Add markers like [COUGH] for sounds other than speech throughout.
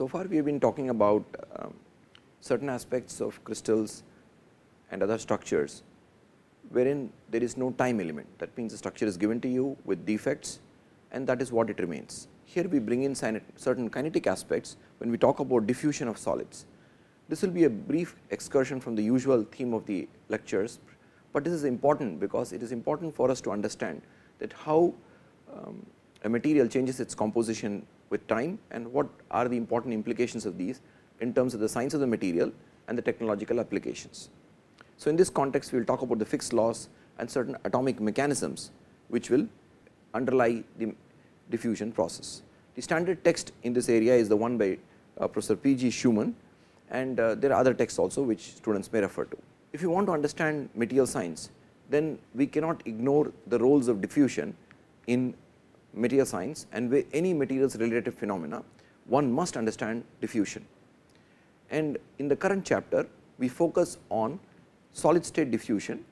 So far we have been talking about um, certain aspects of crystals and other structures wherein there is no time element that means the structure is given to you with defects and that is what it remains. Here we bring in certain kinetic aspects when we talk about diffusion of solids. This will be a brief excursion from the usual theme of the lectures, but this is important because it is important for us to understand that how um, a material changes its composition with time and what are the important implications of these in terms of the science of the material and the technological applications. So, in this context we will talk about the fixed laws and certain atomic mechanisms which will underlie the diffusion process. The standard text in this area is the one by uh, Professor P. G. Schumann and uh, there are other texts also which students may refer to. If you want to understand material science, then we cannot ignore the roles of diffusion in material science and any materials related phenomena, one must understand diffusion. And in the current chapter, we focus on solid state diffusion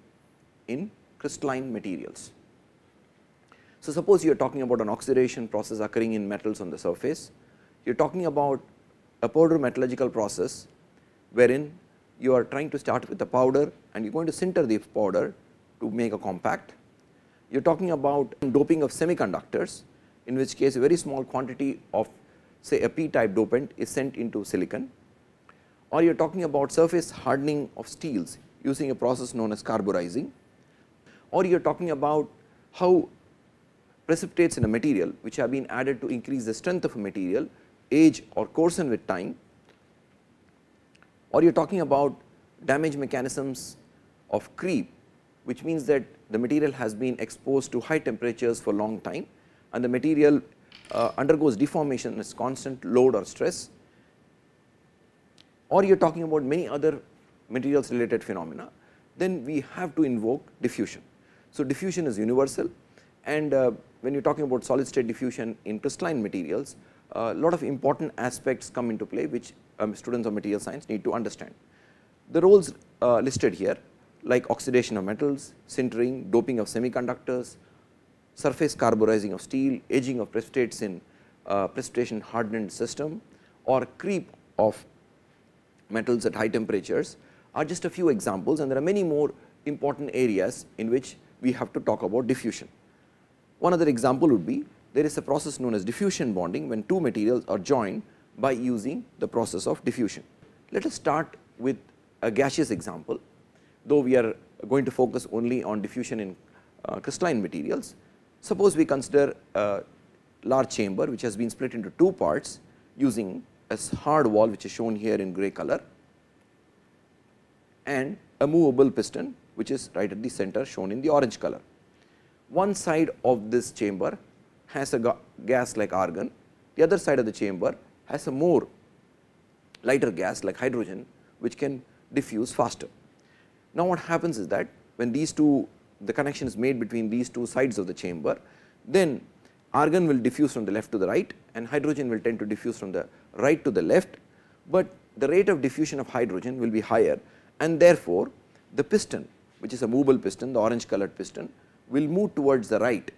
in crystalline materials. So, suppose you are talking about an oxidation process occurring in metals on the surface, you are talking about a powder metallurgical process wherein you are trying to start with a powder and you are going to sinter the powder to make a compact you're talking about doping of semiconductors, in which case a very small quantity of say a p-type dopant is sent into silicon or you're talking about surface hardening of steels using a process known as carburizing or you're talking about how precipitates in a material which have been added to increase the strength of a material age or coarsen with time or you're talking about damage mechanisms of creep which means that the material has been exposed to high temperatures for long time and the material uh, undergoes deformation as constant load or stress or you are talking about many other materials related phenomena, then we have to invoke diffusion. So, diffusion is universal and uh, when you are talking about solid state diffusion in crystalline materials, a uh, lot of important aspects come into play which um, students of material science need to understand. The roles uh, listed here like oxidation of metals, sintering, doping of semiconductors, surface carburizing of steel, aging of precipitates in uh, precipitation hardened system or creep of metals at high temperatures are just a few examples and there are many more important areas in which we have to talk about diffusion. One other example would be there is a process known as diffusion bonding when two materials are joined by using the process of diffusion. Let us start with a gaseous example though we are going to focus only on diffusion in uh, crystalline materials. Suppose we consider a large chamber which has been split into two parts using a hard wall which is shown here in gray color and a movable piston which is right at the center shown in the orange color. One side of this chamber has a ga gas like argon, the other side of the chamber has a more lighter gas like hydrogen which can diffuse faster. Now what happens is that when these two the connection is made between these two sides of the chamber, then argon will diffuse from the left to the right and hydrogen will tend to diffuse from the right to the left, but the rate of diffusion of hydrogen will be higher and therefore, the piston which is a movable piston the orange colored piston will move towards the right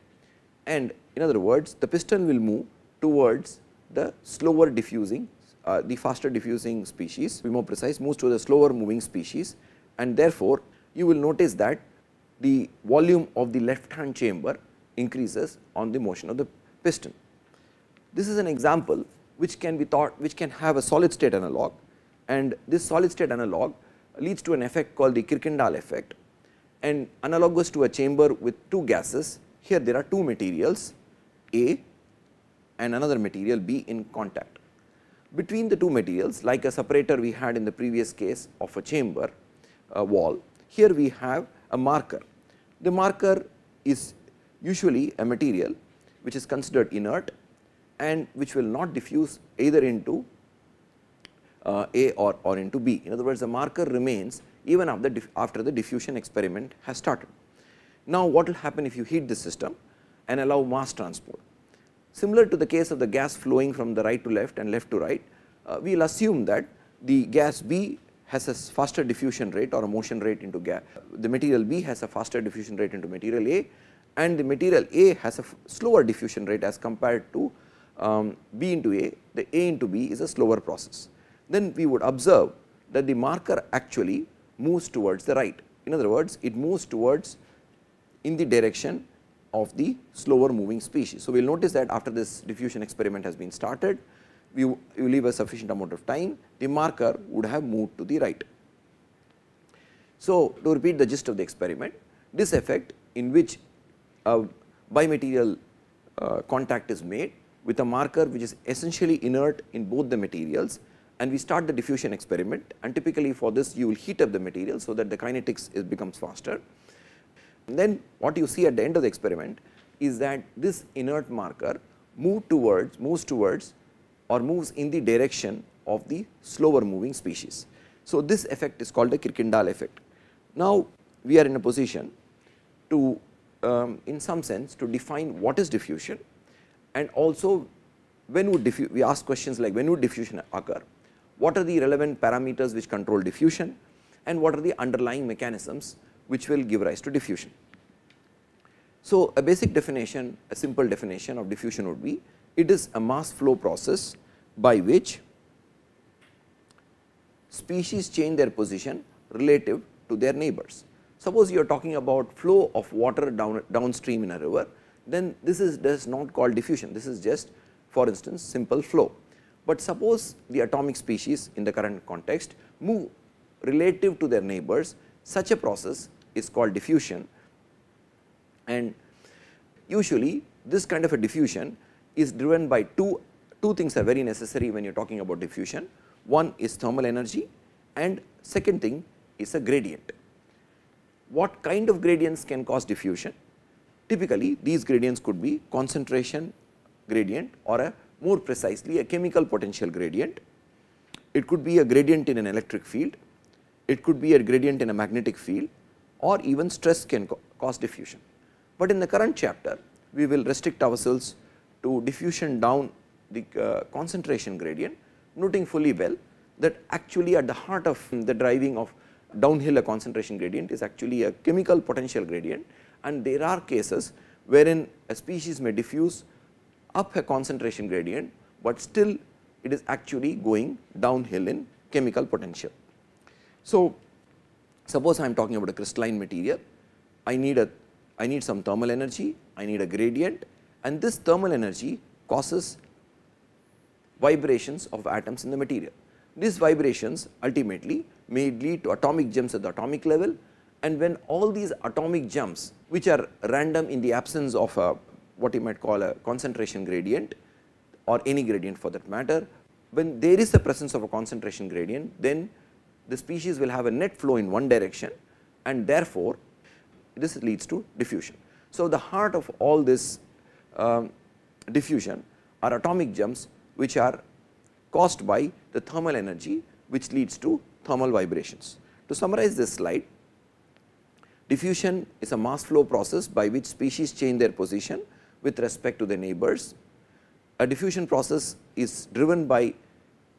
and in other words the piston will move towards the slower diffusing uh, the faster diffusing species to be more precise moves to the slower moving species and therefore, you will notice that the volume of the left hand chamber increases on the motion of the piston. This is an example which can be thought which can have a solid state analog and this solid state analog leads to an effect called the Kirkendall effect and analogous to a chamber with two gases here there are two materials A and another material B in contact. Between the two materials like a separator we had in the previous case of a chamber uh, wall. Here we have a marker. The marker is usually a material which is considered inert and which will not diffuse either into uh, A or, or into B. In other words, the marker remains even after the diffusion experiment has started. Now, what will happen if you heat the system and allow mass transport? Similar to the case of the gas flowing from the right to left and left to right, uh, we will assume that the gas B has a faster diffusion rate or a motion rate into gap. The material B has a faster diffusion rate into material A and the material A has a slower diffusion rate as compared to um, B into A, the A into B is a slower process. Then we would observe that the marker actually moves towards the right. In other words, it moves towards in the direction of the slower moving species. So, we will notice that after this diffusion experiment has been started, you, you leave a sufficient amount of time, the marker would have moved to the right. So, to repeat the gist of the experiment, this effect in which a bimaterial uh, contact is made with a marker which is essentially inert in both the materials and we start the diffusion experiment and typically for this you will heat up the material so that the kinetics is becomes faster. And then what you see at the end of the experiment is that this inert marker move towards moves towards or moves in the direction of the slower moving species. So, this effect is called the Kirkendall effect. Now, we are in a position to um, in some sense to define what is diffusion and also when would we ask questions like when would diffusion occur, what are the relevant parameters which control diffusion and what are the underlying mechanisms which will give rise to diffusion. So, a basic definition, a simple definition of diffusion would be it is a mass flow process by which species change their position relative to their neighbors. Suppose you are talking about flow of water down downstream in a river, then this is does not called diffusion, this is just for instance simple flow. But suppose the atomic species in the current context move relative to their neighbors, such a process is called diffusion and usually this kind of a diffusion is driven by two, two things are very necessary when you are talking about diffusion. One is thermal energy and second thing is a gradient. What kind of gradients can cause diffusion? Typically these gradients could be concentration gradient or a more precisely a chemical potential gradient. It could be a gradient in an electric field, it could be a gradient in a magnetic field or even stress can cause diffusion. But in the current chapter we will restrict ourselves to diffusion down the uh, concentration gradient, noting fully well that actually at the heart of the driving of downhill a concentration gradient is actually a chemical potential gradient and there are cases wherein a species may diffuse up a concentration gradient, but still it is actually going downhill in chemical potential. So, suppose I am talking about a crystalline material, I need a I need some thermal energy, I need a gradient and this thermal energy causes vibrations of atoms in the material. These vibrations ultimately may lead to atomic jumps at the atomic level and when all these atomic jumps which are random in the absence of a, what you might call a concentration gradient or any gradient for that matter, when there is the presence of a concentration gradient then the species will have a net flow in one direction and therefore, this leads to diffusion. So, the heart of all this um, diffusion are atomic jumps which are caused by the thermal energy which leads to thermal vibrations. To summarize this slide, diffusion is a mass flow process by which species change their position with respect to their neighbors. A diffusion process is driven by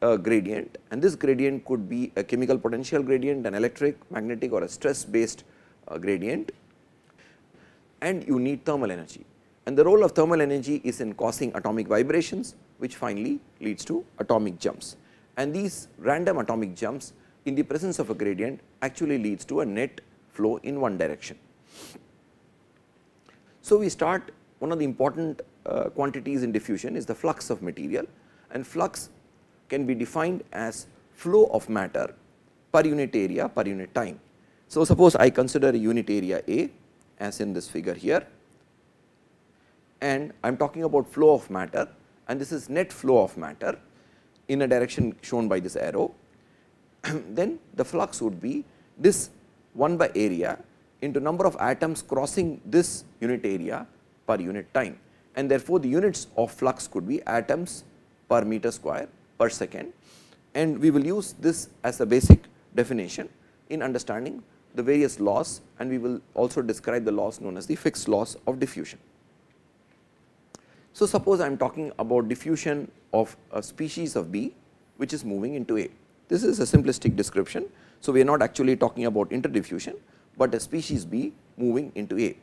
a gradient and this gradient could be a chemical potential gradient, an electric, magnetic or a stress based uh, gradient and you need thermal energy. And the role of thermal energy is in causing atomic vibrations which finally leads to atomic jumps. And these random atomic jumps in the presence of a gradient actually leads to a net flow in one direction. So, we start one of the important uh, quantities in diffusion is the flux of material and flux can be defined as flow of matter per unit area per unit time. So, suppose I consider a unit area A as in this figure here and I am talking about flow of matter and this is net flow of matter in a direction shown by this arrow, [CLEARS THROAT] then the flux would be this 1 by area into number of atoms crossing this unit area per unit time and therefore, the units of flux could be atoms per meter square per second and we will use this as a basic definition in understanding the various laws and we will also describe the laws known as the fixed laws of diffusion. So, suppose I am talking about diffusion of a species of B which is moving into A. This is a simplistic description. So, we are not actually talking about interdiffusion, but a species B moving into A.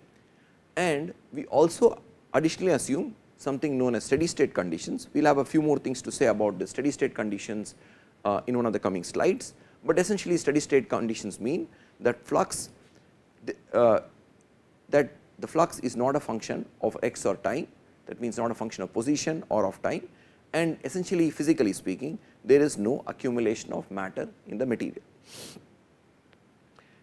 And we also additionally assume something known as steady state conditions. We will have a few more things to say about the steady state conditions uh, in one of the coming slides, but essentially steady state conditions mean that flux the, uh, that the flux is not a function of x or time, that means not a function of position or of time and essentially physically speaking there is no accumulation of matter in the material.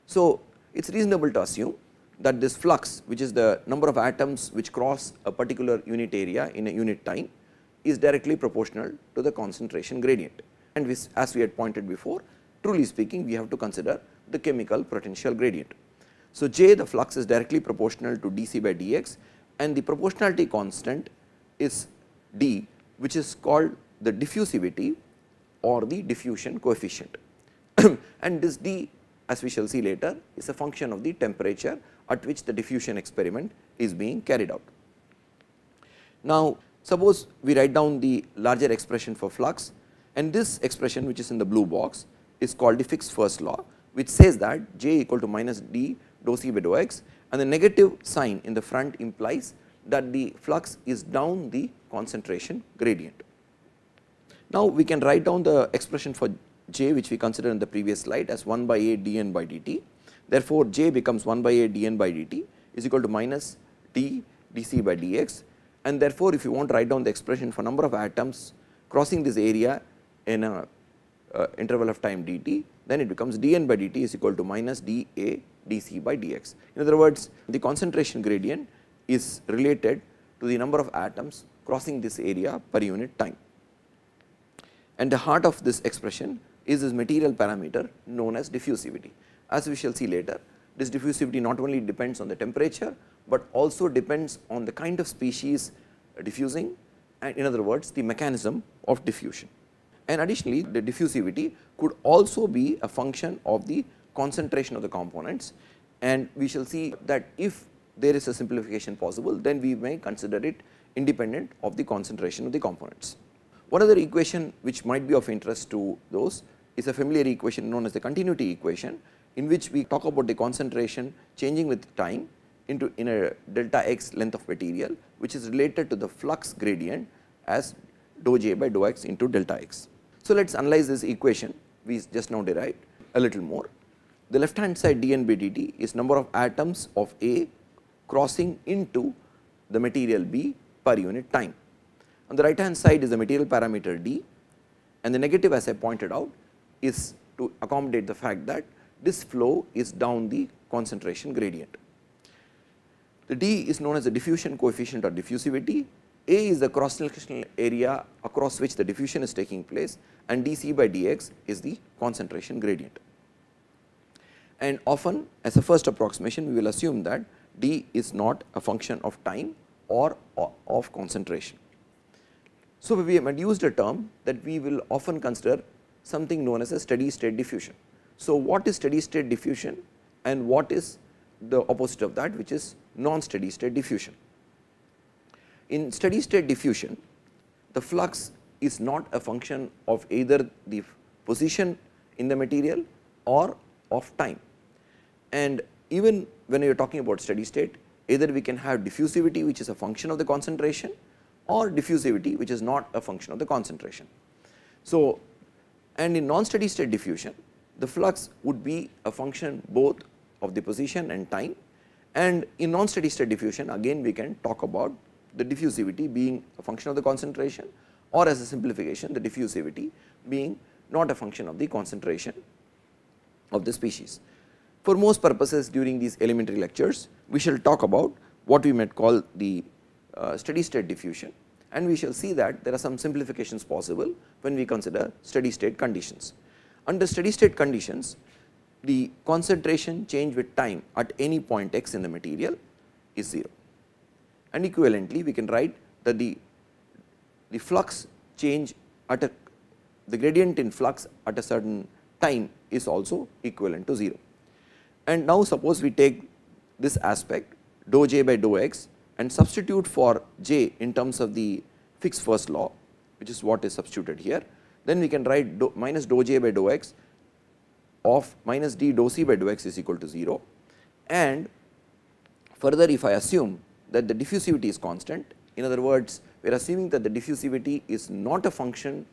So, it is reasonable to assume that this flux which is the number of atoms which cross a particular unit area in a unit time is directly proportional to the concentration gradient. And this as we had pointed before truly speaking we have to consider the chemical potential gradient. So, J the flux is directly proportional to dC by dx and the proportionality constant is d which is called the diffusivity or the diffusion coefficient [CLEARS THROAT] and this d as we shall see later is a function of the temperature at which the diffusion experiment is being carried out. Now, suppose we write down the larger expression for flux and this expression which is in the blue box is called the fixed first law which says that j equal to minus d dou c by dou x and the negative sign in the front implies that the flux is down the concentration gradient. Now, we can write down the expression for j which we considered in the previous slide as 1 by a d n by dt. Therefore, j becomes 1 by a d n by dt is equal to minus d d c dc by dx and therefore, if you want to write down the expression for number of atoms crossing this area in a uh, interval of time dt, then it becomes dn by dt is equal to minus dA dC by dx. In other words, the concentration gradient is related to the number of atoms crossing this area per unit time. And the heart of this expression is this material parameter known as diffusivity. As we shall see later, this diffusivity not only depends on the temperature, but also depends on the kind of species diffusing and in other words the mechanism of diffusion. And additionally the diffusivity could also be a function of the concentration of the components and we shall see that if there is a simplification possible then we may consider it independent of the concentration of the components. One other equation which might be of interest to those is a familiar equation known as the continuity equation in which we talk about the concentration changing with time into in a delta x length of material which is related to the flux gradient as dou j by dou x into delta x. So, let us analyze this equation we just now derived a little more. The left hand side Dnbdt, dt is number of atoms of A crossing into the material B per unit time. On the right hand side is the material parameter D and the negative as I pointed out is to accommodate the fact that this flow is down the concentration gradient. The D is known as the diffusion coefficient or diffusivity, A is the cross sectional area across which the diffusion is taking place and dC by dx is the concentration gradient and often as a first approximation we will assume that d is not a function of time or, of concentration. So, we have used a term that we will often consider something known as a steady state diffusion. So, what is steady state diffusion and what is the opposite of that which is non steady state diffusion. In steady state diffusion the flux is not a function of either the position in the material or of time. And even when you are talking about steady state, either we can have diffusivity which is a function of the concentration or diffusivity which is not a function of the concentration. So, and in non-steady state diffusion, the flux would be a function both of the position and time and in non-steady state diffusion again we can talk about the diffusivity being a function of the concentration or as a simplification the diffusivity being not a function of the concentration of the species. For most purposes during these elementary lectures, we shall talk about what we might call the uh, steady state diffusion and we shall see that there are some simplifications possible when we consider steady state conditions. Under steady state conditions, the concentration change with time at any point x in the material is 0 and equivalently we can write that the, the flux change at a the gradient in flux at a certain time is also equivalent to 0. And now suppose we take this aspect dou j by dou x and substitute for j in terms of the fixed first law which is what is substituted here. Then we can write minus dou j by dou x of minus d dou c by dou x is equal to 0. And further if I assume that the diffusivity is constant in other words we are assuming that the diffusivity is not a function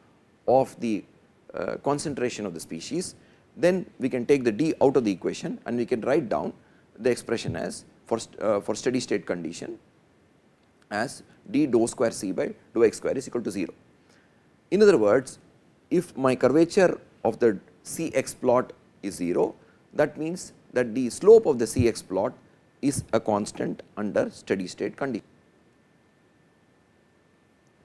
of the uh, concentration of the species then we can take the d out of the equation and we can write down the expression as for, uh, for steady state condition as d dou square c by dou x square is equal to 0. In other words, if my curvature of the C x plot is 0, that means that the slope of the C x plot is a constant under steady state condition.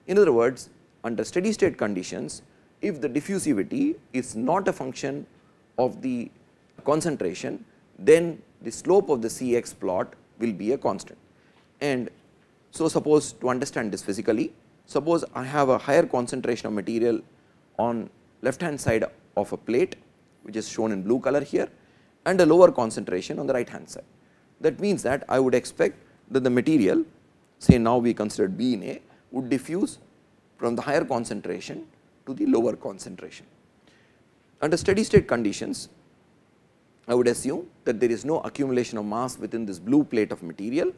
In other words, under steady state conditions, if the diffusivity is not a function of the concentration, then the slope of the Cx plot will be a constant. And so, suppose to understand this physically, suppose I have a higher concentration of material on left hand side of a plate, which is shown in blue color here and a lower concentration on the right hand side. That means that I would expect that the material say now we consider B in A would diffuse from the higher concentration to the lower concentration. Under steady state conditions, I would assume that there is no accumulation of mass within this blue plate of material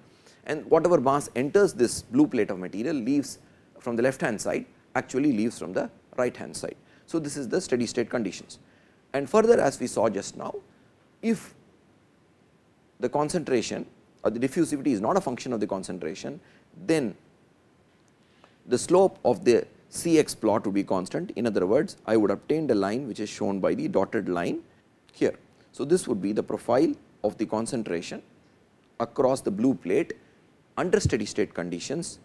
and whatever mass enters this blue plate of material leaves from the left hand side actually leaves from the right hand side. So, this is the steady state conditions and further as we saw just now if the concentration or the diffusivity is not a function of the concentration then the slope of the Cx plot would be constant. In other words, I would obtain the line which is shown by the dotted line here. So, this would be the profile of the concentration across the blue plate under steady state conditions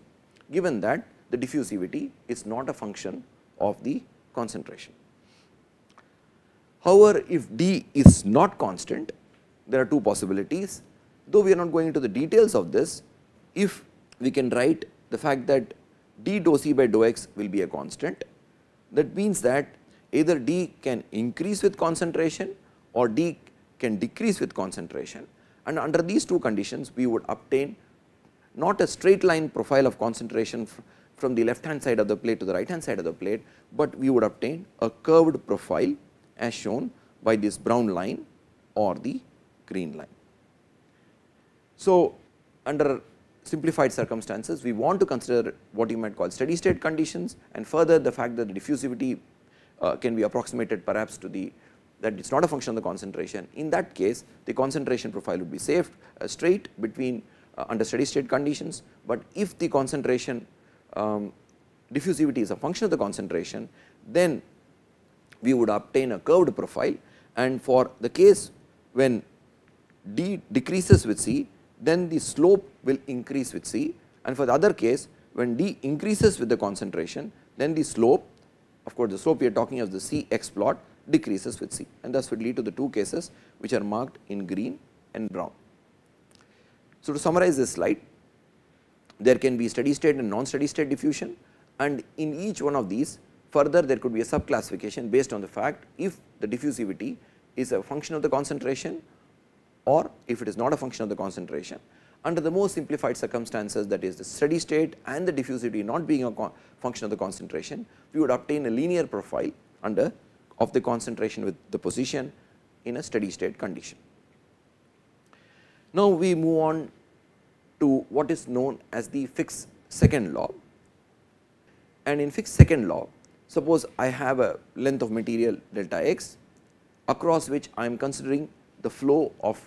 given that the diffusivity is not a function of the concentration. However, if d is not constant, there are two possibilities. Though we are not going into the details of this, if we can write the fact that d dou c by dou x will be a constant. That means that either d can increase with concentration or d can decrease with concentration and under these two conditions we would obtain not a straight line profile of concentration from the left hand side of the plate to the right hand side of the plate, but we would obtain a curved profile as shown by this brown line or the green line. So, under simplified circumstances, we want to consider what you might call steady state conditions and further the fact that the diffusivity uh, can be approximated perhaps to the that it is not a function of the concentration. In that case, the concentration profile would be safe uh, straight between uh, under steady state conditions, but if the concentration um, diffusivity is a function of the concentration, then we would obtain a curved profile and for the case when d decreases with c, then the slope will increase with C and for the other case when D increases with the concentration then the slope of course, the slope we are talking of the C x plot decreases with C and thus would lead to the two cases which are marked in green and brown. So, to summarize this slide there can be steady state and non steady state diffusion and in each one of these further there could be a sub-classification based on the fact if the diffusivity is a function of the concentration or if it is not a function of the concentration under the most simplified circumstances that is the steady state and the diffusivity not being a function of the concentration, we would obtain a linear profile under of the concentration with the position in a steady state condition. Now, we move on to what is known as the fixed second law and in fixed second law, suppose I have a length of material delta x across which I am considering the flow of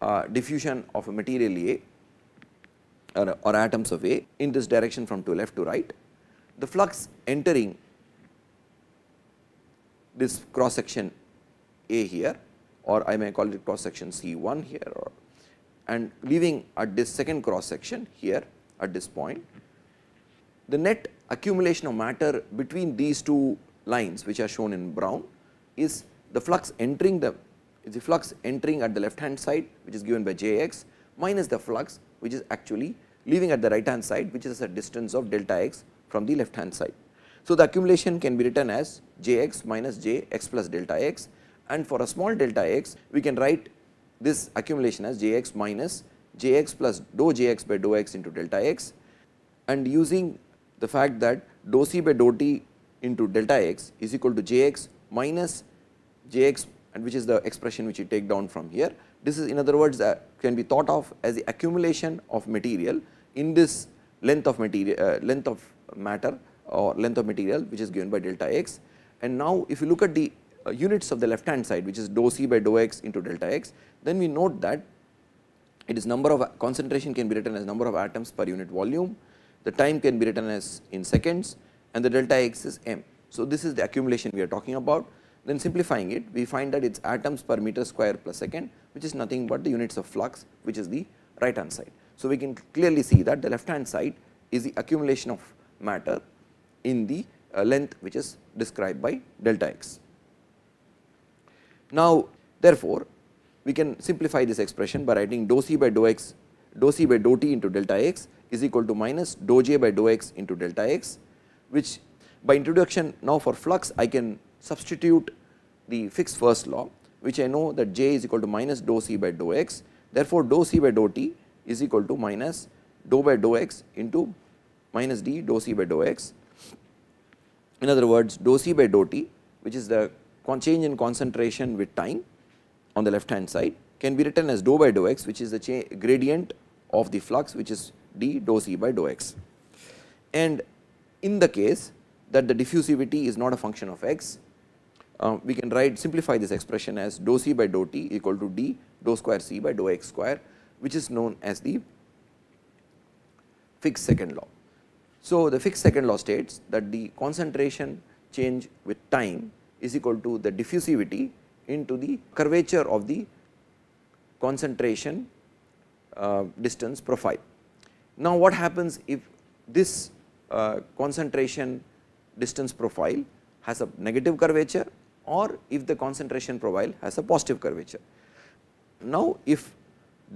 uh, diffusion of a material A or, or, atoms of A in this direction from to left to right. The flux entering this cross section A here or I may call it cross section C1 here or and leaving at this second cross section here at this point. The net accumulation of matter between these two lines which are shown in brown is the flux entering the is the flux entering at the left hand side which is given by Jx minus the flux which is actually leaving at the right hand side which is a distance of delta x from the left hand side. So, the accumulation can be written as Jx minus Jx plus delta x and for a small delta x we can write this accumulation as Jx minus Jx plus dou Jx by dou x into delta x and using the fact that dou c by dou t into delta x is equal to Jx minus Jx and which is the expression which you take down from here. This is in other words uh, can be thought of as the accumulation of material in this length of material uh, length of matter or length of material which is given by delta x. And now if you look at the uh, units of the left hand side which is dou c by dou x into delta x, then we note that it is number of concentration can be written as number of atoms per unit volume, the time can be written as in seconds and the delta x is m. So, this is the accumulation we are talking about. Then simplifying it, we find that it is atoms per meter square per second, which is nothing but the units of flux, which is the right hand side. So, we can clearly see that the left hand side is the accumulation of matter in the uh, length which is described by delta x. Now, therefore, we can simplify this expression by writing dou c by dou x dou c by dou t into delta x is equal to minus dou j by dou x into delta x, which by introduction now for flux I can substitute the fixed first law which I know that j is equal to minus dou c by dou x. Therefore, dou c by dou t is equal to minus dou by dou x into minus d dou c by dou x. In other words, dou c by dou t which is the change in concentration with time on the left hand side can be written as dou by dou x which is the gradient of the flux which is d dou c by dou x. And in the case that the diffusivity is not a function of x, uh, we can write simplify this expression as dou c by dou t equal to d dou square c by dou x square which is known as the fixed second law. So, the fixed second law states that the concentration change with time is equal to the diffusivity into the curvature of the concentration uh, distance profile. Now, what happens if this uh, concentration distance profile has a negative curvature or if the concentration profile has a positive curvature. Now, if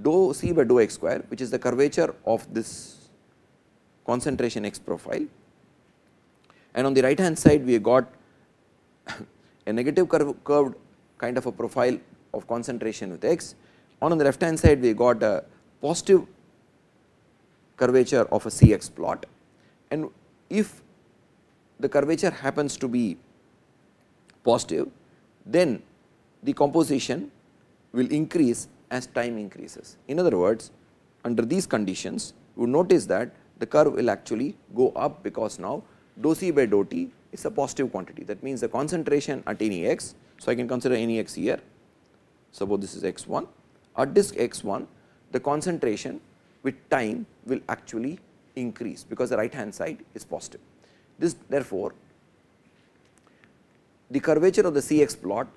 dou c by dou x square which is the curvature of this concentration x profile and on the right hand side we got [COUGHS] a negative curve, curved kind of a profile of concentration with x on, on the left hand side we got a positive curvature of a c x plot and if the curvature happens to be positive, then the composition will increase as time increases. In other words, under these conditions, you notice that the curve will actually go up because now dou c by dou t is a positive quantity. That means the concentration at any x. So, I can consider any x here. Suppose this is x 1. At disk x 1, the concentration with time will actually increase because the right hand side is positive. This therefore, the curvature of the Cx plot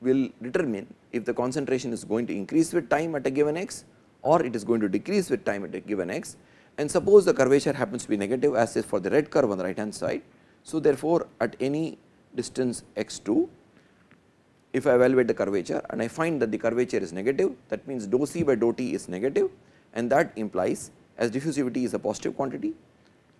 will determine if the concentration is going to increase with time at a given x or it is going to decrease with time at a given x and suppose the curvature happens to be negative as is for the red curve on the right hand side. So, therefore, at any distance x2 if I evaluate the curvature and I find that the curvature is negative that means dou c by dou t is negative and that implies as diffusivity is a positive quantity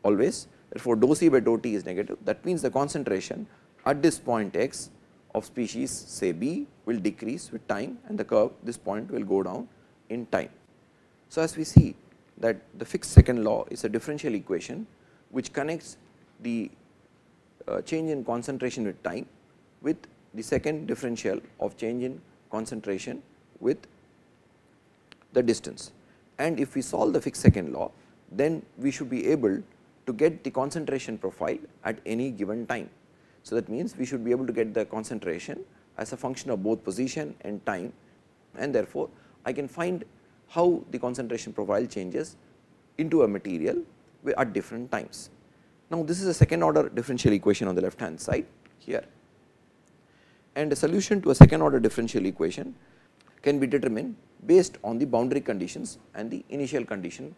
always therefore, dou c by dou t is negative that means the concentration at this point x of species say B will decrease with time and the curve this point will go down in time. So, as we see that the fixed second law is a differential equation which connects the uh, change in concentration with time with the second differential of change in concentration with the distance. And if we solve the fixed second law then we should be able to get the concentration profile at any given time. So that means we should be able to get the concentration as a function of both position and time and therefore, I can find how the concentration profile changes into a material at different times. Now, this is a second order differential equation on the left hand side here and a solution to a second order differential equation can be determined based on the boundary conditions and the initial condition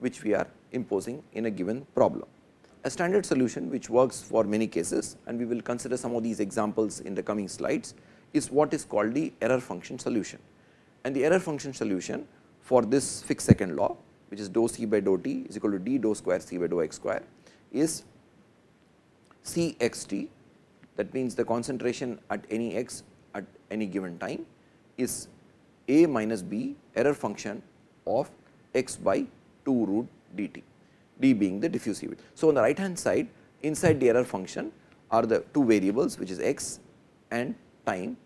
which we are imposing in a given problem a standard solution which works for many cases and we will consider some of these examples in the coming slides is what is called the error function solution. And the error function solution for this fixed second law which is dou c by dou t is equal to d dou square c by dou x square is c x t that means the concentration at any x at any given time is a minus b error function of x by 2 root dt d being the diffusivity. So, on the right hand side inside the error function are the two variables which is x and time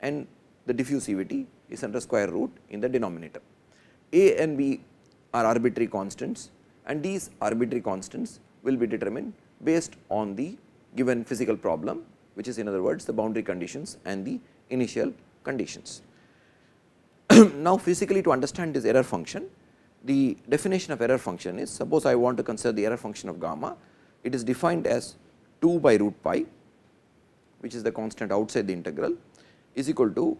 and the diffusivity is under square root in the denominator. A and B are arbitrary constants and these arbitrary constants will be determined based on the given physical problem which is in other words the boundary conditions and the initial conditions. [CLEARS THROAT] now physically to understand this error function the definition of error function is suppose I want to consider the error function of gamma, it is defined as 2 by root pi which is the constant outside the integral is equal to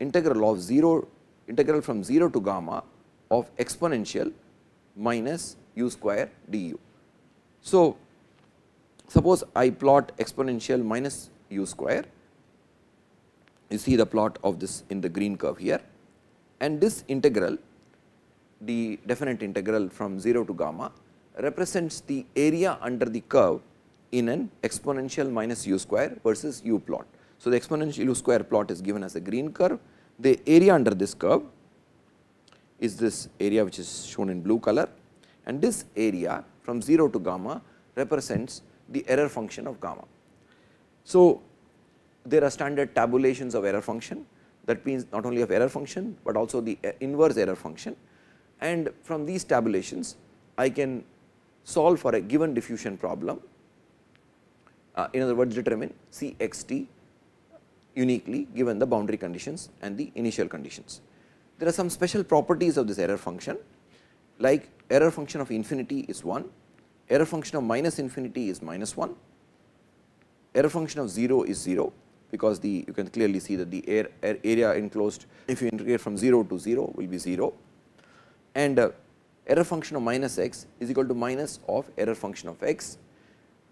integral of 0 integral from 0 to gamma of exponential minus u square du. So, suppose I plot exponential minus u square you see the plot of this in the green curve here and this integral the definite integral from 0 to gamma represents the area under the curve in an exponential minus u square versus u plot. So, the exponential u square plot is given as a green curve. The area under this curve is this area which is shown in blue color and this area from 0 to gamma represents the error function of gamma. So, there are standard tabulations of error function that means not only of error function, but also the inverse error function and from these tabulations I can solve for a given diffusion problem uh, in other words determine C x t uniquely given the boundary conditions and the initial conditions. There are some special properties of this error function like error function of infinity is 1, error function of minus infinity is minus 1, error function of 0 is 0 because the you can clearly see that the air, air area enclosed if you integrate from 0 to 0 will be 0 and uh, error function of minus x is equal to minus of error function of x.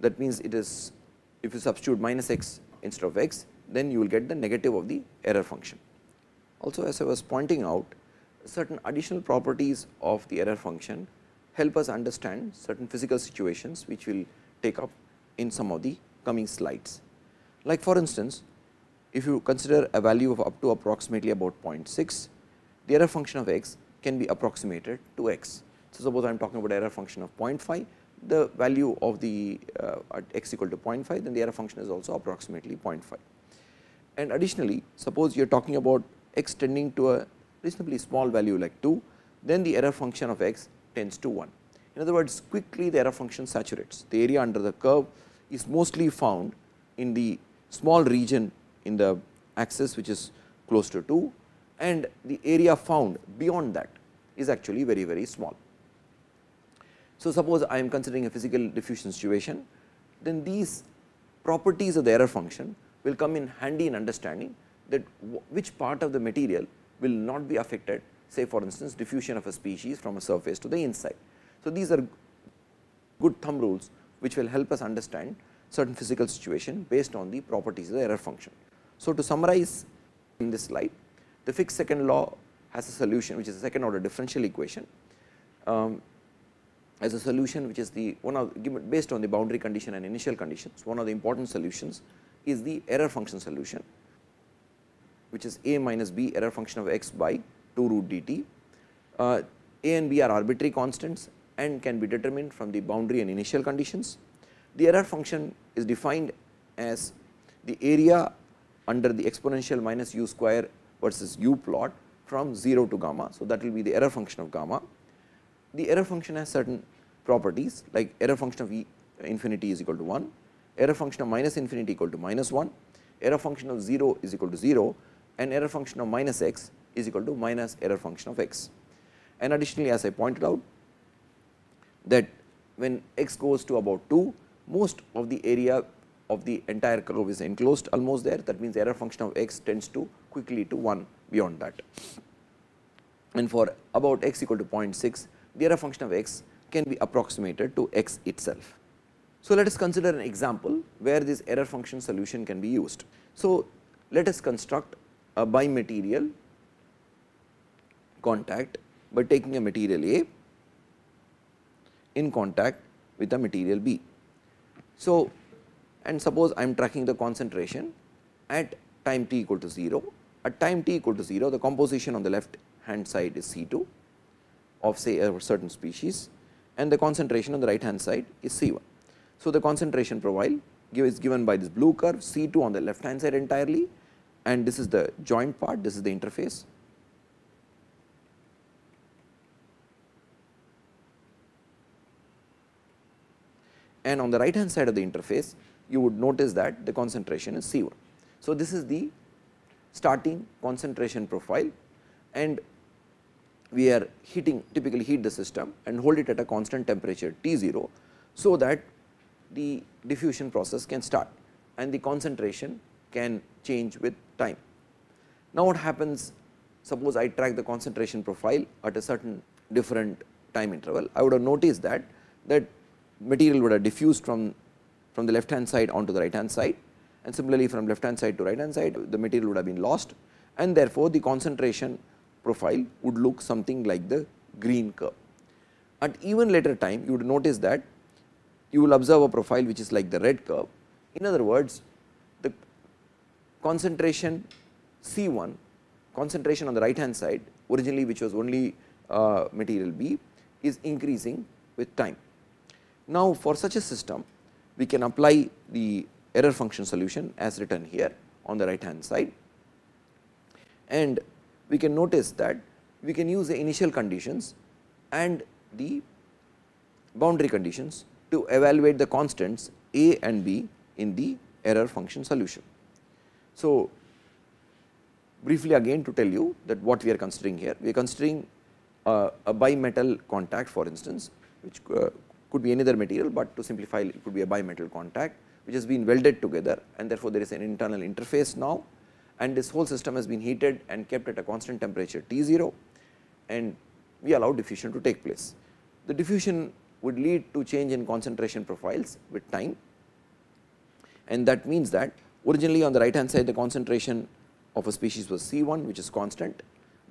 That means, it is if you substitute minus x instead of x, then you will get the negative of the error function. Also as I was pointing out, certain additional properties of the error function help us understand certain physical situations which we will take up in some of the coming slides. Like for instance, if you consider a value of up to approximately about 0.6, the error function of x can be approximated to x. So, suppose I am talking about error function of 0.5, the value of the uh, at x equal to 0.5, then the error function is also approximately 0.5. And additionally, suppose you are talking about x tending to a reasonably small value like 2, then the error function of x tends to 1. In other words, quickly the error function saturates. The area under the curve is mostly found in the small region in the axis which is close to 2 and the area found beyond that is actually very, very small. So, suppose I am considering a physical diffusion situation, then these properties of the error function will come in handy in understanding that which part of the material will not be affected say for instance diffusion of a species from a surface to the inside. So, these are good thumb rules which will help us understand certain physical situation based on the properties of the error function. So, to summarize in this slide the fixed second law has a solution which is a second order differential equation um, as a solution which is the one of based on the boundary condition and initial conditions one of the important solutions is the error function solution which is a minus b error function of x by 2 root dt. Uh, a and b are arbitrary constants and can be determined from the boundary and initial conditions. The error function is defined as the area under the exponential minus u square versus u plot from 0 to gamma. So, that will be the error function of gamma. The error function has certain properties like error function of e infinity is equal to 1, error function of minus infinity equal to minus 1, error function of 0 is equal to 0 and error function of minus x is equal to minus error function of x. And additionally as I pointed out that when x goes to about 2 most of the area of the entire curve is enclosed almost there that means error function of x tends to quickly to 1 beyond that. And for about x equal to 0.6 the error function of x can be approximated to x itself. So, let us consider an example where this error function solution can be used. So, let us construct a bimaterial contact by taking a material A in contact with a material B. So, and suppose I am tracking the concentration at time t equal to 0. At time t equal to 0, the composition on the left hand side is C2 of say a certain species and the concentration on the right hand side is C1. So, the concentration profile is given by this blue curve C2 on the left hand side entirely and this is the joint part, this is the interface. And on the right hand side of the interface, you would notice that the concentration is C1. So, this is the starting concentration profile and we are heating typically heat the system and hold it at a constant temperature T0. So, that the diffusion process can start and the concentration can change with time. Now, what happens suppose I track the concentration profile at a certain different time interval I would have noticed that that material would have diffused from from the left hand side onto the right hand side and similarly from left hand side to right hand side the material would have been lost and therefore, the concentration profile would look something like the green curve. At even later time you would notice that you will observe a profile which is like the red curve. In other words, the concentration C 1 concentration on the right hand side originally which was only uh, material B is increasing with time. Now, for such a system we can apply the error function solution as written here on the right hand side. And we can notice that we can use the initial conditions and the boundary conditions to evaluate the constants a and b in the error function solution. So, briefly again to tell you that what we are considering here, we are considering a bimetal contact for instance, which uh, could be any other material, but to simplify it could be a bimetal contact which has been welded together and therefore, there is an internal interface now and this whole system has been heated and kept at a constant temperature T0 and we allow diffusion to take place. The diffusion would lead to change in concentration profiles with time and that means that originally on the right hand side the concentration of a species was C1 which is constant,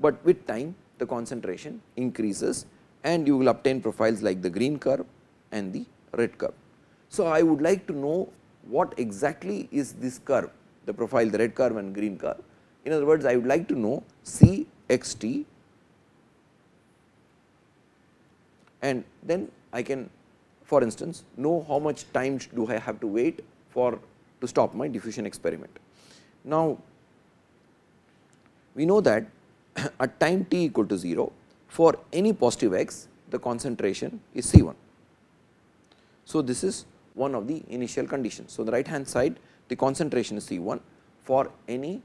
but with time the concentration increases and you will obtain profiles like the green curve and the red curve. So, I would like to know what exactly is this curve, the profile, the red curve and green curve. In other words, I would like to know C x t and then I can for instance know how much time do I have to wait for to stop my diffusion experiment. Now, we know that [CLEARS THROAT] at time t equal to 0 for any positive x the concentration is C 1 so, this is one of the initial conditions. So, the right hand side the concentration is C1 for any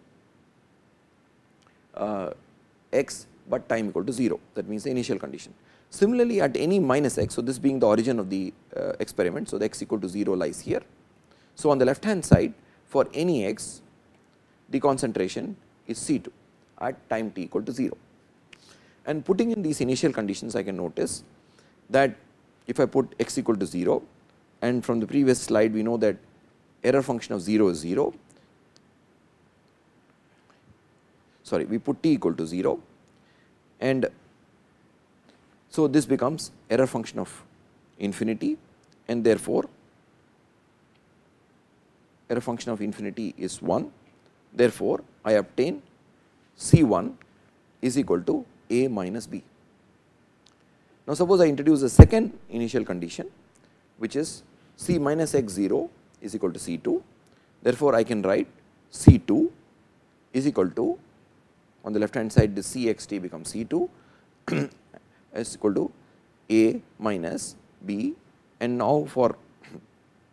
uh, x but time equal to 0 that means the initial condition. Similarly, at any minus x, so this being the origin of the uh, experiment, so the x equal to 0 lies here. So, on the left hand side for any x the concentration is C2 at time t equal to 0. And putting in these initial conditions I can notice that if I put x equal to 0 and from the previous slide we know that error function of 0 is 0. Sorry, we put t equal to 0 and so this becomes error function of infinity and therefore, error function of infinity is 1. Therefore, I obtain C 1 is equal to A minus B. Now, suppose I introduce a second initial condition which is C minus x0 is equal to C2. Therefore, I can write C2 is equal to on the left hand side the Cxt becomes C2 [CLEARS THROAT] is equal to A minus B and now for [CLEARS THROAT]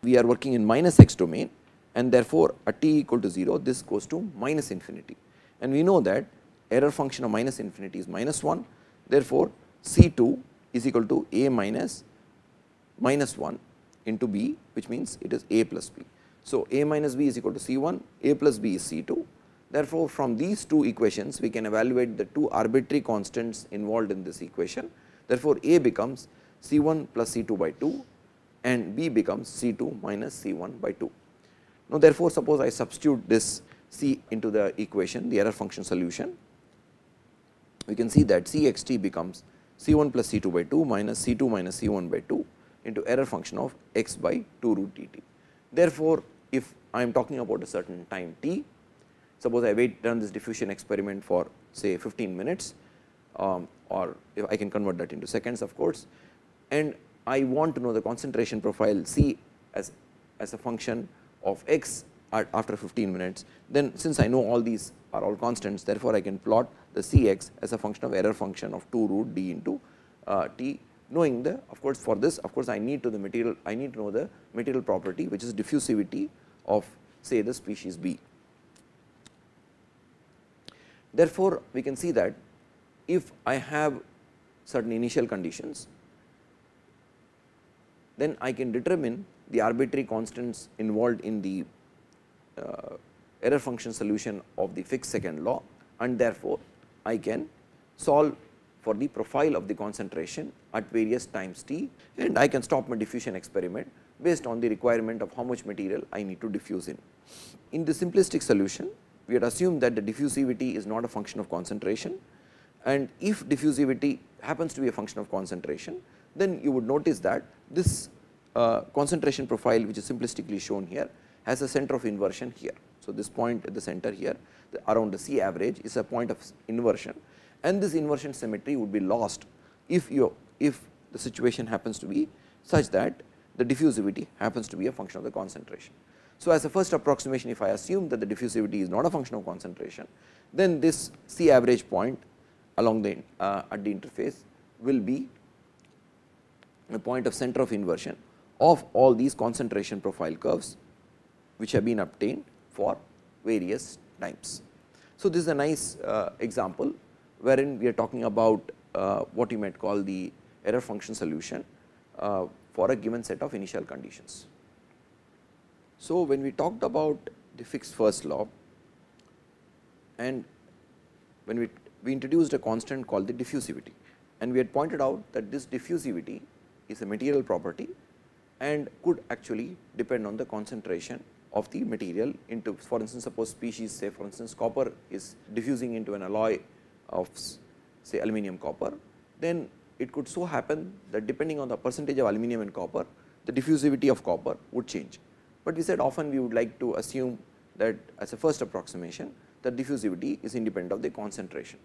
we are working in minus x domain and therefore, at t equal to 0 this goes to minus infinity and we know that error function of minus infinity is minus 1 therefore, C2 is equal to A minus minus 1 into B which means it is A plus B. So, A minus B is equal to C1, A plus B is C2. Therefore, from these two equations we can evaluate the two arbitrary constants involved in this equation. Therefore, A becomes C1 plus C2 by 2 and B becomes C2 minus C1 by 2. Now, therefore, suppose I substitute this C into the equation the error function solution, we can see that C x t becomes C1 plus C2 by 2 minus C2 minus C1 by 2 into error function of x by 2 root dt. Therefore, if I am talking about a certain time t, suppose I wait done this diffusion experiment for say 15 minutes um, or if I can convert that into seconds of course and I want to know the concentration profile C as, as a function of x at after 15 minutes, then since I know all these are all constants, therefore, I can plot the Cx as a function of error function of 2 root d into uh, t knowing the of course for this of course I need to the material I need to know the material property which is diffusivity of say the species B. Therefore, we can see that if I have certain initial conditions then I can determine the arbitrary constants involved in the uh, error function solution of the fixed second law and therefore, I can solve for the profile of the concentration at various times t and I can stop my diffusion experiment based on the requirement of how much material I need to diffuse in. In the simplistic solution, we had assumed that the diffusivity is not a function of concentration and if diffusivity happens to be a function of concentration, then you would notice that this uh, concentration profile which is simplistically shown here has a center of inversion here. So, this point at the center here the, around the C average is a point of inversion and this inversion symmetry would be lost if you if the situation happens to be such that the diffusivity happens to be a function of the concentration. So, as a first approximation if I assume that the diffusivity is not a function of concentration then this C average point along the uh, at the interface will be the point of center of inversion of all these concentration profile curves which have been obtained for various times. So, this is a nice uh, example wherein we are talking about uh, what you might call the error function solution uh, for a given set of initial conditions. So, when we talked about the fixed first law and when we, we introduced a constant called the diffusivity and we had pointed out that this diffusivity is a material property and could actually depend on the concentration of the material into for instance suppose species say for instance copper is diffusing into an alloy of say aluminum copper, then it could so happen that depending on the percentage of aluminum and copper, the diffusivity of copper would change. But we said often we would like to assume that as a first approximation that diffusivity is independent of the concentration.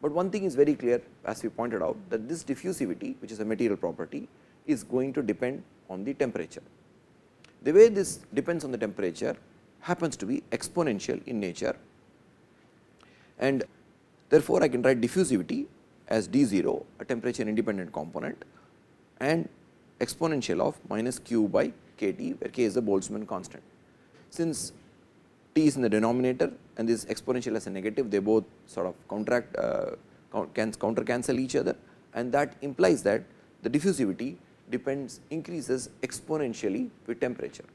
But one thing is very clear as we pointed out that this diffusivity which is a material property is going to depend on the temperature. The way this depends on the temperature happens to be exponential in nature and Therefore, I can write diffusivity as d0, a temperature independent component and exponential of minus q by kT, where k is the Boltzmann constant. Since t is in the denominator and this exponential as a negative, they both sort of contract, uh, counter cancel each other and that implies that the diffusivity depends increases exponentially with temperature.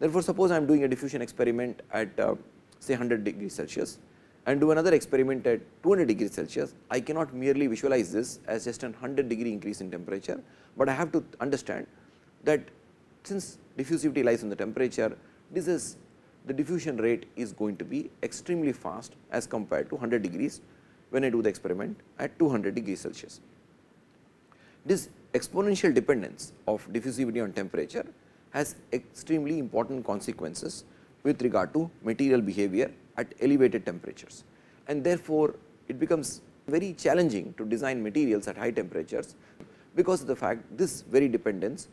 Therefore, suppose I am doing a diffusion experiment at uh, say 100 degrees Celsius and do another experiment at 200 degrees Celsius, I cannot merely visualize this as just an 100 degree increase in temperature, but I have to understand that since diffusivity lies on the temperature, this is the diffusion rate is going to be extremely fast as compared to 100 degrees when I do the experiment at 200 degrees Celsius. This exponential dependence of diffusivity on temperature has extremely important consequences with regard to material behavior at elevated temperatures. And therefore, it becomes very challenging to design materials at high temperatures because of the fact this very dependence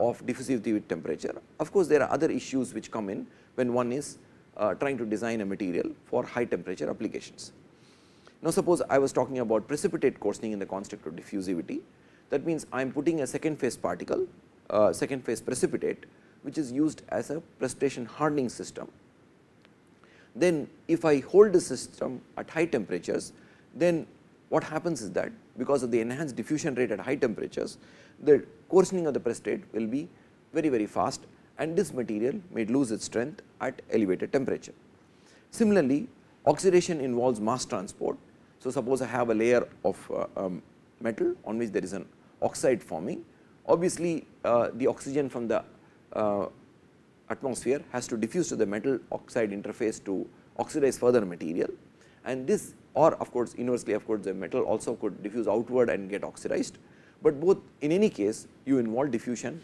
of diffusivity with temperature. Of course, there are other issues which come in when one is uh, trying to design a material for high temperature applications. Now, suppose I was talking about precipitate coarsening in the construct of diffusivity. That means, I am putting a second phase particle, uh, second phase precipitate which is used as a precipitation hardening system then if I hold the system at high temperatures, then what happens is that because of the enhanced diffusion rate at high temperatures, the coarsening of the precipitate will be very, very fast and this material may lose its strength at elevated temperature. Similarly, oxidation involves mass transport. So, suppose I have a layer of uh, um, metal on which there is an oxide forming. Obviously, uh, the oxygen from the uh, atmosphere has to diffuse to the metal oxide interface to oxidize further material and this or of course, inversely of course, the metal also could diffuse outward and get oxidized, but both in any case you involve diffusion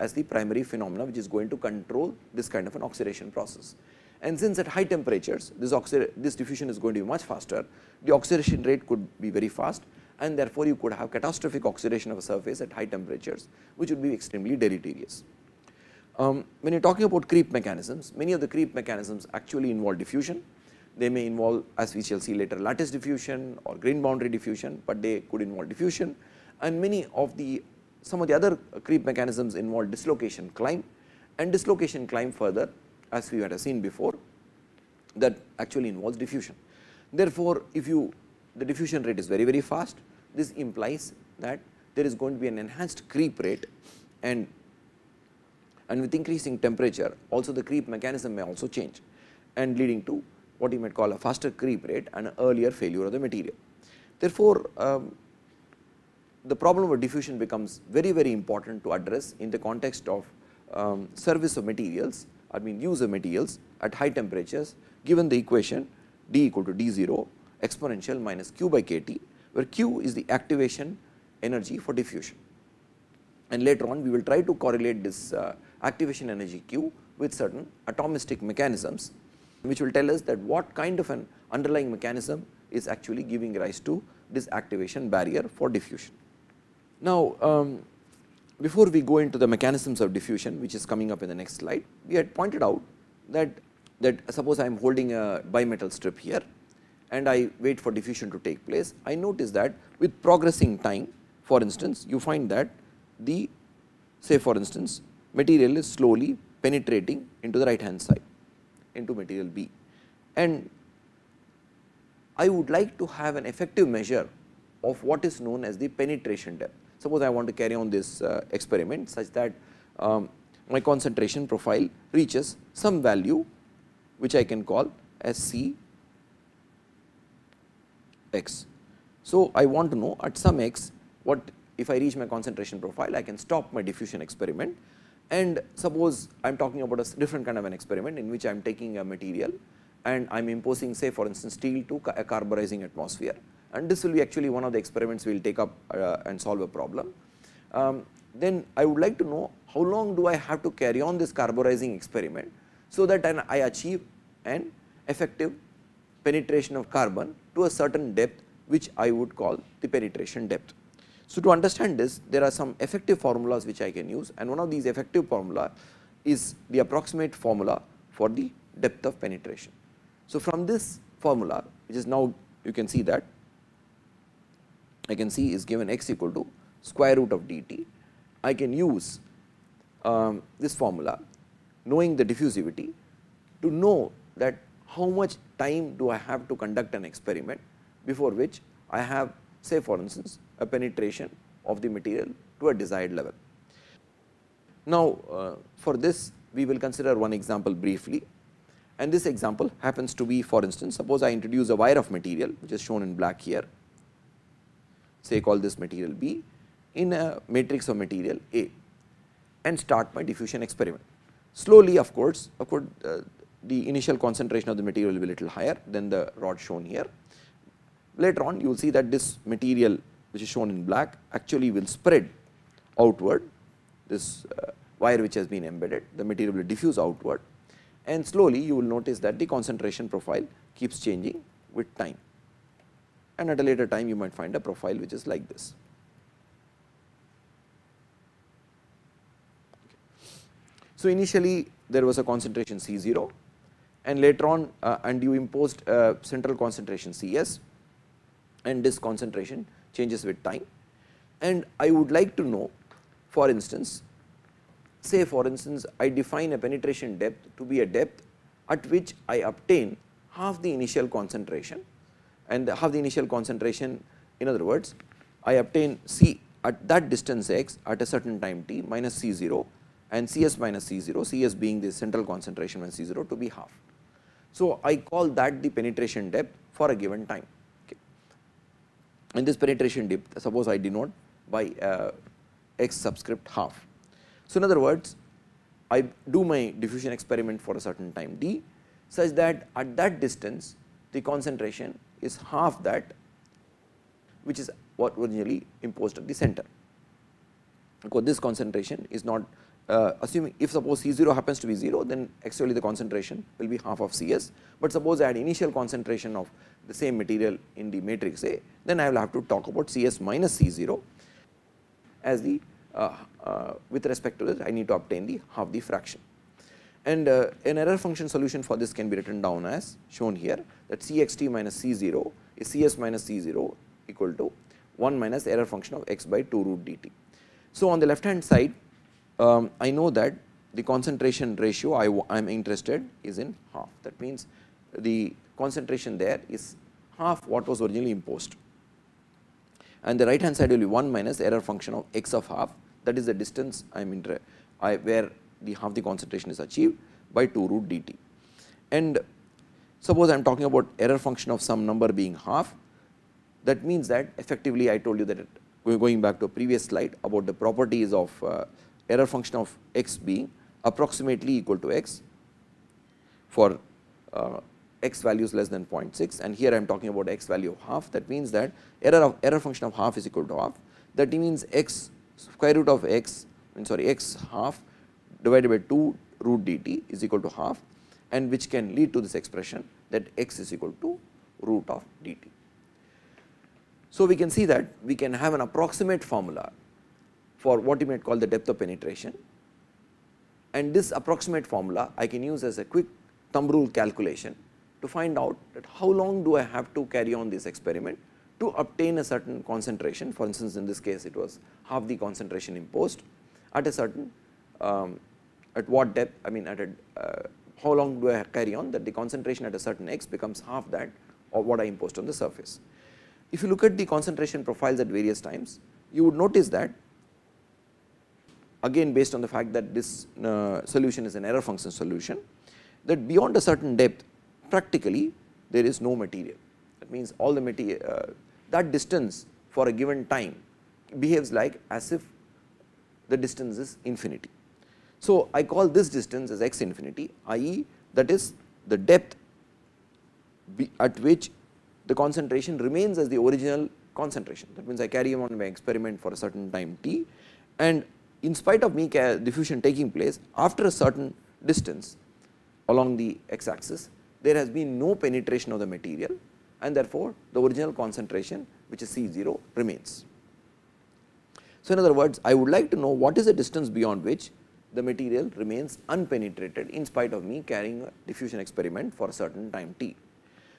as the primary phenomena which is going to control this kind of an oxidation process. And since at high temperatures this, this diffusion is going to be much faster, the oxidation rate could be very fast and therefore, you could have catastrophic oxidation of a surface at high temperatures which would be extremely deleterious. Um, when you're talking about creep mechanisms, many of the creep mechanisms actually involve diffusion. They may involve, as we shall see later, lattice diffusion or grain boundary diffusion, but they could involve diffusion. And many of the, some of the other uh, creep mechanisms involve dislocation climb and dislocation climb further, as we had seen before, that actually involves diffusion. Therefore, if you, the diffusion rate is very, very fast, this implies that there is going to be an enhanced creep rate and and with increasing temperature, also the creep mechanism may also change and leading to what you might call a faster creep rate and earlier failure of the material. Therefore, um, the problem of diffusion becomes very very important to address in the context of um, service of materials I mean use of materials at high temperatures given the equation d equal to d0 exponential minus q by kT where q is the activation energy for diffusion. And later on we will try to correlate this uh, activation energy Q with certain atomistic mechanisms which will tell us that what kind of an underlying mechanism is actually giving rise to this activation barrier for diffusion. Now, um, before we go into the mechanisms of diffusion which is coming up in the next slide, we had pointed out that, that suppose I am holding a bimetal strip here and I wait for diffusion to take place, I notice that with progressing time for instance you find that the say for instance material is slowly penetrating into the right hand side into material B. And I would like to have an effective measure of what is known as the penetration depth. Suppose I want to carry on this uh, experiment such that um, my concentration profile reaches some value which I can call as C x. So, I want to know at some x what if I reach my concentration profile I can stop my diffusion experiment and suppose I am talking about a different kind of an experiment in which I am taking a material and I am imposing say for instance steel to a carburizing atmosphere and this will be actually one of the experiments we will take up uh, and solve a problem. Um, then I would like to know how long do I have to carry on this carburizing experiment so that an, I achieve an effective penetration of carbon to a certain depth which I would call the penetration depth. So, to understand this there are some effective formulas which I can use and one of these effective formula is the approximate formula for the depth of penetration. So, from this formula which is now you can see that I can see is given x equal to square root of dt. I can use um, this formula knowing the diffusivity to know that how much time do I have to conduct an experiment before which I have say for instance a penetration of the material to a desired level. Now, uh, for this we will consider one example briefly and this example happens to be for instance, suppose I introduce a wire of material which is shown in black here, say call this material B in a matrix of material A and start my diffusion experiment. Slowly of course, of course uh, the initial concentration of the material will be little higher than the rod shown here. Later on you will see that this material which is shown in black actually will spread outward this uh, wire which has been embedded the material will diffuse outward and slowly you will notice that the concentration profile keeps changing with time and at a later time you might find a profile which is like this. So, initially there was a concentration C 0 and later on uh, and you imposed uh, central concentration C s and this concentration changes with time and I would like to know for instance say for instance I define a penetration depth to be a depth at which I obtain half the initial concentration and half the initial concentration in other words I obtain C at that distance x at a certain time t minus C 0 and C s minus C 0 C s being the central concentration when C 0 to be half. So, I call that the penetration depth for a given time in this penetration depth suppose I denote by uh, x subscript half. So, in other words I do my diffusion experiment for a certain time d such that at that distance the concentration is half that which is what originally imposed at the center because this concentration is not uh, assuming if suppose C0 happens to be 0 then actually the concentration will be half of Cs but suppose I had initial concentration of the same material in the matrix A then I will have to talk about Cs minus C0 as the uh, uh, with respect to this I need to obtain the half the fraction and uh, an error function solution for this can be written down as shown here that Cxt minus C0 is Cs minus C0 equal to 1 minus error function of x by 2 root dt. So, on the left hand side um, I know that the concentration ratio I am interested is in half. That means, the concentration there is half what was originally imposed. And the right hand side will be 1 minus error function of x of half that is the distance I am inter I where the half the concentration is achieved by 2 root dt. And suppose I am talking about error function of some number being half that means that effectively I told you that going back to a previous slide about the properties of uh, error function of x being approximately equal to x for uh, x values less than 0.6 and here I am talking about x value of half that means that error of error function of half is equal to half that means x square root of x I mean sorry x half divided by 2 root dt is equal to half and which can lead to this expression that x is equal to root of dt. So, we can see that we can have an approximate formula for what you might call the depth of penetration and this approximate formula I can use as a quick thumb rule calculation to find out that how long do I have to carry on this experiment to obtain a certain concentration for instance in this case it was half the concentration imposed at a certain um, at what depth I mean at a uh, how long do I carry on that the concentration at a certain x becomes half that of what I imposed on the surface. If you look at the concentration profiles at various times you would notice that again based on the fact that this uh, solution is an error function solution that beyond a certain depth practically there is no material. That means all the material uh, that distance for a given time behaves like as if the distance is infinity. So, I call this distance as x infinity i.e. that is the depth at which the concentration remains as the original concentration. That means, I carry on my experiment for a certain time t and in spite of mean diffusion taking place after a certain distance along the x axis there has been no penetration of the material and therefore, the original concentration which is C0 remains. So, in other words I would like to know what is the distance beyond which the material remains unpenetrated in spite of me carrying a diffusion experiment for a certain time t.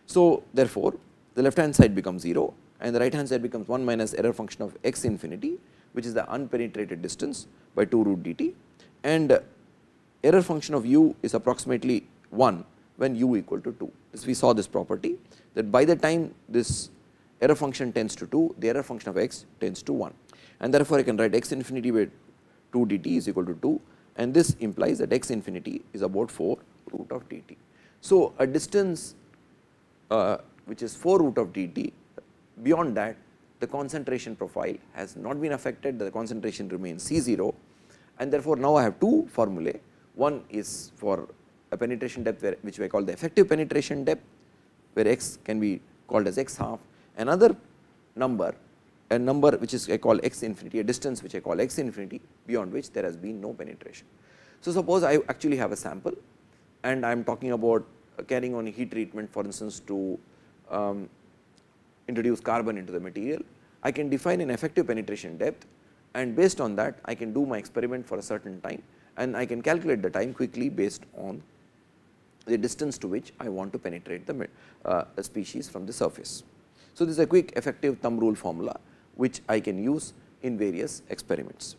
So, therefore, the left hand side becomes 0 and the right hand side becomes 1 minus error function of x infinity which is the unpenetrated distance by 2 root dt and uh, error function of u is approximately 1 when u equal to 2. As we saw this property that by the time this error function tends to 2, the error function of x tends to 1 and therefore, I can write x infinity by 2 dt is equal to 2 and this implies that x infinity is about 4 root of dt. So, a distance uh, which is 4 root of dt beyond that the concentration profile has not been affected, the concentration remains C0 and therefore, now I have two formulae. One is for a penetration depth where, which I call the effective penetration depth where x can be called as x half. Another number, a number which is I call x infinity, a distance which I call x infinity beyond which there has been no penetration. So, suppose I actually have a sample and I am talking about carrying on heat treatment for instance to um, introduce carbon into the material. I can define an effective penetration depth and based on that I can do my experiment for a certain time and I can calculate the time quickly based on the distance to which I want to penetrate the uh, species from the surface. So, this is a quick effective thumb rule formula which I can use in various experiments.